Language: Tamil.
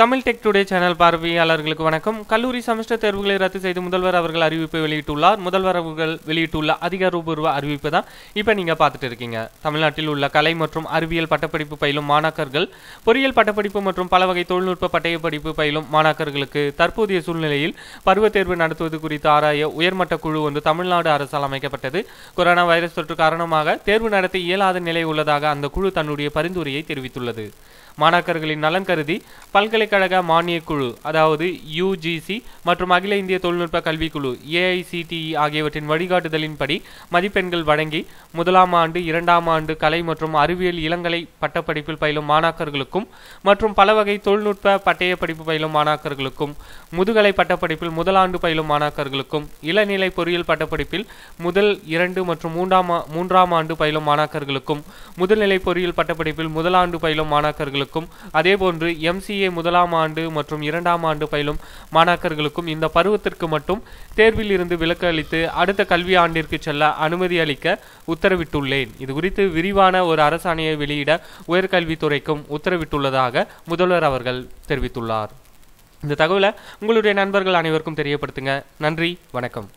தமிழ் டெக் டுடே சேனல் பார்வையாளர்களுக்கு வணக்கம் கல்லூரி செமஸ்டர் தேர்வுகளை ரத்து செய்து முதல்வர் அவர்கள் அறிவிப்பை வெளியிட்டுள்ளார் முதல்வர் அவர்கள் வெளியிட்டுள்ள அதிகாரப்பூர்வ அறிவிப்பு தான் இப்போ நீங்கள் பார்த்துட்டு இருக்கீங்க தமிழ்நாட்டில் உள்ள கலை மற்றும் அறிவியல் பட்டப்படிப்பு பயிலும் மாணாக்கர்கள் பொறியியல் பட்டப்படிப்பு மற்றும் பல வகை தொழில்நுட்ப பட்டய படிப்பு பயிலும் மாணாக்கர்களுக்கு தற்போதைய சூழ்நிலையில் பருவத் தேர்வு நடத்துவது குறித்து ஆராய உயர்மட்ட குழு ஒன்று தமிழ்நாடு அரசால் அமைக்கப்பட்டது கொரோனா வைரஸ் தொற்று காரணமாக தேர்வு நடத்த இயலாத நிலை உள்ளதாக அந்த குழு தன்னுடைய பரிந்துரையை தெரிவித்துள்ளது மாணாக்கர்களின் நலன் கருதி பல்கலை பல்கலைக்கழக மானியக்குழு அதாவது யுஜிசி மற்றும் அகில இந்திய தொழில்நுட்ப கல்விக்குழு ஏஐசிடிஇ ஆகியவற்றின் வழிகாட்டுதலின்படி மதிப்பெண்கள் வழங்கி முதலாம் ஆண்டு இரண்டாம் ஆண்டு கலை மற்றும் அறிவியல் இளங்கலை பட்டப்படிப்பில் பயிலும் மாணாக்கர்களுக்கும் மற்றும் பல வகை தொழில்நுட்ப பட்டய படிப்பு பயிலும் மாணாக்கர்களுக்கும் முதுகலை பட்டப்படிப்பில் முதலாண்டு பயிலும் மாணாக்கர்களுக்கும் இளநிலை பொறியியல் பட்டப்படிப்பில் முதல் இரண்டு மற்றும் மூன்றாம் மூன்றாம் ஆண்டு பயிலும் மாணாக்கர்களுக்கும் முதல்நிலை பொறியியல் பட்டப்படிப்பில் முதலாண்டு பயிலும் மாணாக்கர்களுக்கும் அதேபோன்று எம்சிஏ முதலாம் முதலாம் ஆண்டு மற்றும் இரண்டாம் ஆண்டு பயிலும் மாணாக்கர்களுக்கும் இந்த பருவத்திற்கு மட்டும் தேர்வில் இருந்து விலக்கு அளித்து அடுத்த கல்வி ஆண்டிற்கு செல்ல அனுமதி அளிக்க உத்தரவிட்டுள்ளேன் இது குறித்து விரிவான ஒரு அரசாணையை வெளியிட உயர்கல்வித்துறைக்கும் உத்தரவிட்டுள்ளதாக முதல்வர் அவர்கள் தெரிவித்துள்ளார் இந்த தகவலை உங்களுடைய நண்பர்கள் அனைவருக்கும் தெரியப்படுத்துங்க நன்றி வணக்கம்